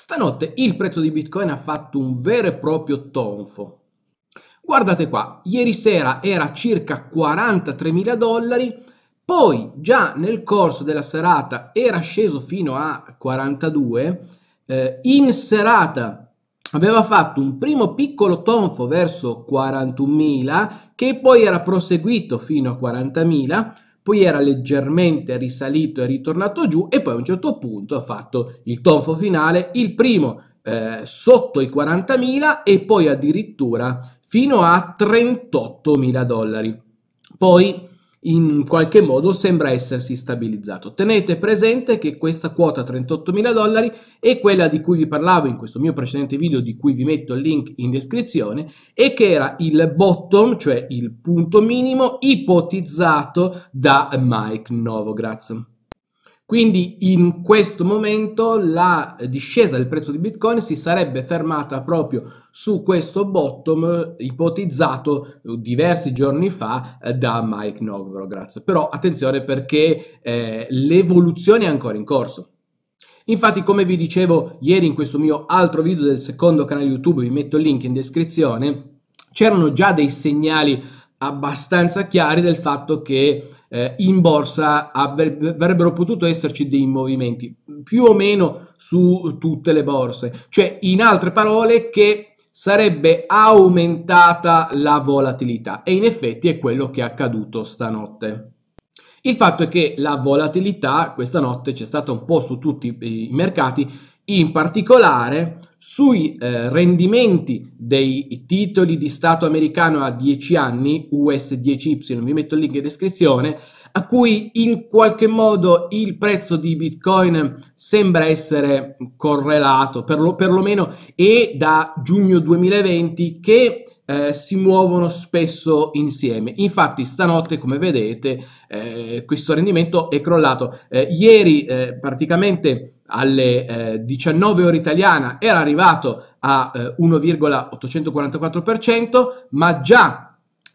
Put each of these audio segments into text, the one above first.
Stanotte il prezzo di Bitcoin ha fatto un vero e proprio tonfo. Guardate qua, ieri sera era circa 43 mila dollari, poi già nel corso della serata era sceso fino a 42, eh, in serata aveva fatto un primo piccolo tonfo verso 41 mila, che poi era proseguito fino a 40 mila, poi era leggermente risalito e ritornato giù e poi a un certo punto ha fatto il tonfo finale, il primo eh, sotto i 40.000 e poi addirittura fino a 38.000 dollari. Poi in qualche modo sembra essersi stabilizzato. Tenete presente che questa quota 38.000 dollari è quella di cui vi parlavo in questo mio precedente video di cui vi metto il link in descrizione e che era il bottom, cioè il punto minimo ipotizzato da Mike Novogratz. Quindi in questo momento la discesa del prezzo di Bitcoin si sarebbe fermata proprio su questo bottom ipotizzato diversi giorni fa eh, da Mike Novogratz. Però attenzione perché eh, l'evoluzione è ancora in corso. Infatti, come vi dicevo ieri in questo mio altro video del secondo canale YouTube, vi metto il link in descrizione, c'erano già dei segnali abbastanza chiari del fatto che eh, in borsa avrebbero potuto esserci dei movimenti, più o meno su tutte le borse, cioè in altre parole che sarebbe aumentata la volatilità e in effetti è quello che è accaduto stanotte. Il fatto è che la volatilità questa notte c'è stata un po' su tutti i mercati in particolare sui eh, rendimenti dei titoli di Stato americano a 10 anni, US10Y, vi metto il link in descrizione, a cui in qualche modo il prezzo di Bitcoin sembra essere correlato, perlo, perlomeno e da giugno 2020 che eh, si muovono spesso insieme. Infatti stanotte, come vedete, eh, questo rendimento è crollato. Eh, ieri eh, praticamente alle eh, 19 ore italiana era arrivato a eh, 1,844%, ma già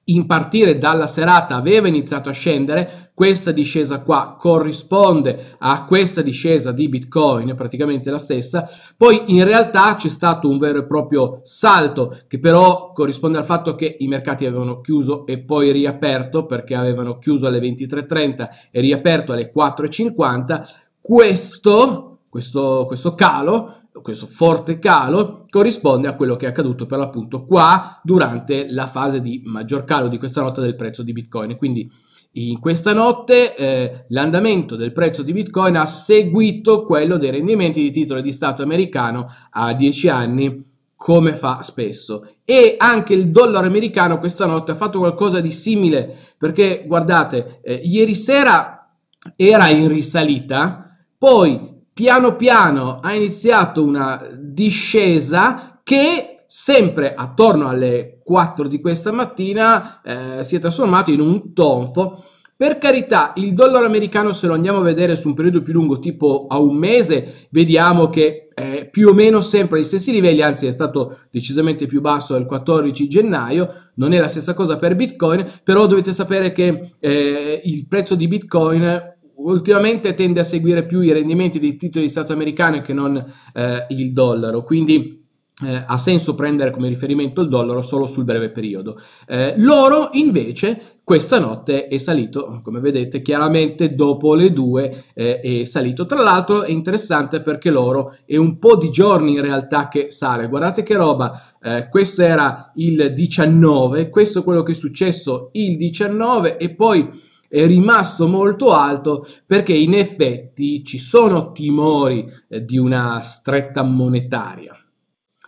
in partire dalla serata aveva iniziato a scendere, questa discesa qua corrisponde a questa discesa di Bitcoin, praticamente la stessa, poi in realtà c'è stato un vero e proprio salto che però corrisponde al fatto che i mercati avevano chiuso e poi riaperto perché avevano chiuso alle 23.30 e riaperto alle 4.50, questo questo, questo calo, questo forte calo, corrisponde a quello che è accaduto per l'appunto qua durante la fase di maggior calo di questa notte del prezzo di Bitcoin. Quindi in questa notte eh, l'andamento del prezzo di Bitcoin ha seguito quello dei rendimenti di titoli di Stato americano a 10 anni, come fa spesso. E anche il dollaro americano questa notte ha fatto qualcosa di simile, perché guardate, eh, ieri sera era in risalita, poi piano piano ha iniziato una discesa che sempre attorno alle 4 di questa mattina eh, si è trasformato in un tonfo. Per carità, il dollaro americano se lo andiamo a vedere su un periodo più lungo, tipo a un mese, vediamo che è più o meno sempre agli stessi livelli, anzi è stato decisamente più basso il 14 gennaio, non è la stessa cosa per Bitcoin, però dovete sapere che eh, il prezzo di Bitcoin ultimamente tende a seguire più i rendimenti dei titoli di Stato americani che non eh, il dollaro, quindi eh, ha senso prendere come riferimento il dollaro solo sul breve periodo. Eh, l'oro invece questa notte è salito, come vedete, chiaramente dopo le due eh, è salito. Tra l'altro è interessante perché l'oro è un po' di giorni in realtà che sale. Guardate che roba, eh, questo era il 19, questo è quello che è successo il 19 e poi è rimasto molto alto perché in effetti ci sono timori eh, di una stretta monetaria.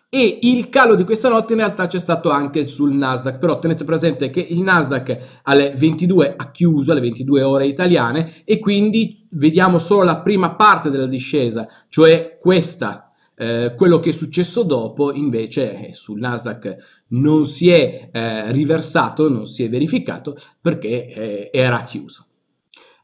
E il calo di questa notte in realtà c'è stato anche sul Nasdaq, però tenete presente che il Nasdaq alle 22 ha chiuso, alle 22 ore italiane, e quindi vediamo solo la prima parte della discesa, cioè questa eh, quello che è successo dopo invece eh, sul Nasdaq non si è eh, riversato, non si è verificato perché eh, era chiuso.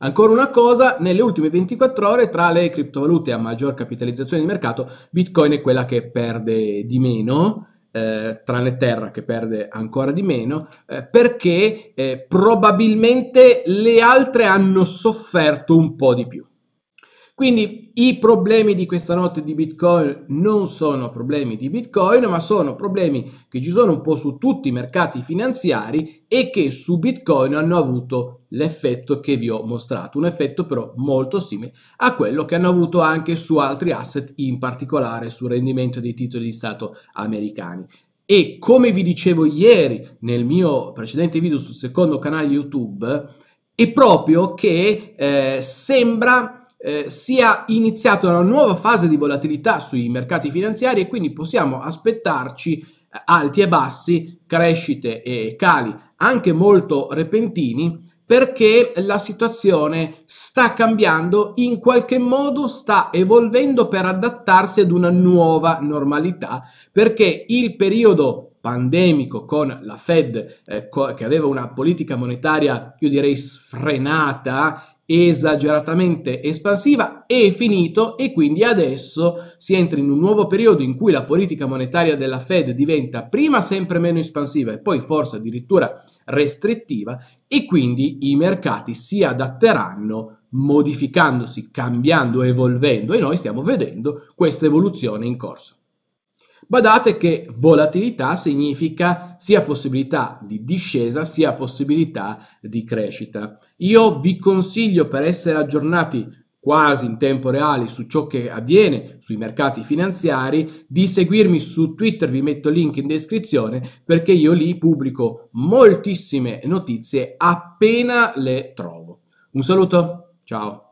Ancora una cosa, nelle ultime 24 ore tra le criptovalute a maggior capitalizzazione di mercato, Bitcoin è quella che perde di meno, eh, tranne Terra che perde ancora di meno, eh, perché eh, probabilmente le altre hanno sofferto un po' di più. Quindi i problemi di questa notte di Bitcoin non sono problemi di Bitcoin, ma sono problemi che ci sono un po' su tutti i mercati finanziari e che su Bitcoin hanno avuto l'effetto che vi ho mostrato, un effetto però molto simile a quello che hanno avuto anche su altri asset, in particolare sul rendimento dei titoli di Stato americani. E come vi dicevo ieri nel mio precedente video sul secondo canale YouTube, è proprio che eh, sembra eh, sia iniziata una nuova fase di volatilità sui mercati finanziari e quindi possiamo aspettarci eh, alti e bassi, crescite e cali anche molto repentini perché la situazione sta cambiando, in qualche modo sta evolvendo per adattarsi ad una nuova normalità, perché il periodo pandemico con la Fed eh, co che aveva una politica monetaria, io direi sfrenata, esageratamente espansiva è finito e quindi adesso si entra in un nuovo periodo in cui la politica monetaria della Fed diventa prima sempre meno espansiva e poi forse addirittura restrittiva e quindi i mercati si adatteranno modificandosi, cambiando, evolvendo e noi stiamo vedendo questa evoluzione in corso. Badate che volatilità significa sia possibilità di discesa sia possibilità di crescita. Io vi consiglio per essere aggiornati quasi in tempo reale su ciò che avviene sui mercati finanziari, di seguirmi su Twitter, vi metto il link in descrizione perché io lì pubblico moltissime notizie appena le trovo. Un saluto, ciao!